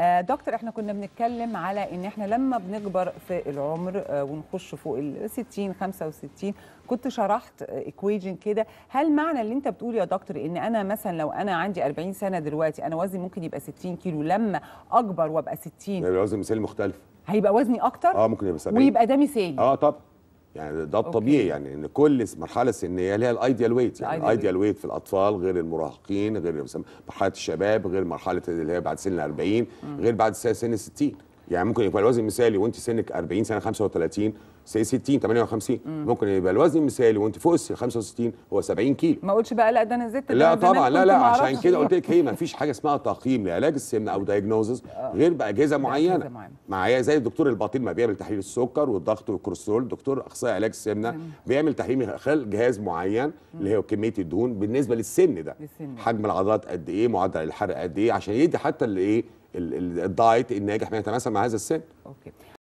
آه، دكتور احنا كنا بنتكلم على ان احنا لما بنكبر في العمر آه، ونخش فوق ال 60 65 كنت شرحت ايكويجن آه، كده هل معنى اللي انت بتقول يا دكتور ان انا مثلا لو انا عندي 40 سنه دلوقتي انا وزني ممكن يبقى 60 كيلو لما اكبر وابقى 60 يعني يبقى وزن مثالي مختلف هيبقى وزني اكتر اه ممكن يبقى 70 ويبقى ده مثالي اه طب يعني ده الطبيعي أوكي. يعني ان كل مرحله سنيه اللي هي الايديال ويت يعني الايديال ويت في الاطفال غير المراهقين غير مرحله الشباب غير مرحله اللي هي بعد سن 40 غير بعد سن 60 يعني ممكن يبقى الوزن مثالي وانت سنك 40 سنه 35 60 58 مم. ممكن يبقى الوزن مثالي وانت فوق ال 65 هو 70 كيلو ما قلتش بقى لا ده انا زدت لا طبعا لا لا عشان كده قلت لك هي ما فيش حاجه اسمها تقييم لعلاج السمنه او دايجنوزز آه. غير باجهزه معينه معايا زي الدكتور الباطين ما بيعمل تحليل السكر والضغط والكوليسترول دكتور اخصائي علاج السمنه مم. بيعمل تحليل خلال جهاز معين اللي هو كميه الدهون بالنسبه للسن ده للسن. حجم العضلات قد ايه معدل الحرق قد ايه عشان يدي حتى الايه الدايت الناجح ما يتناسب مع هذا السن اوكي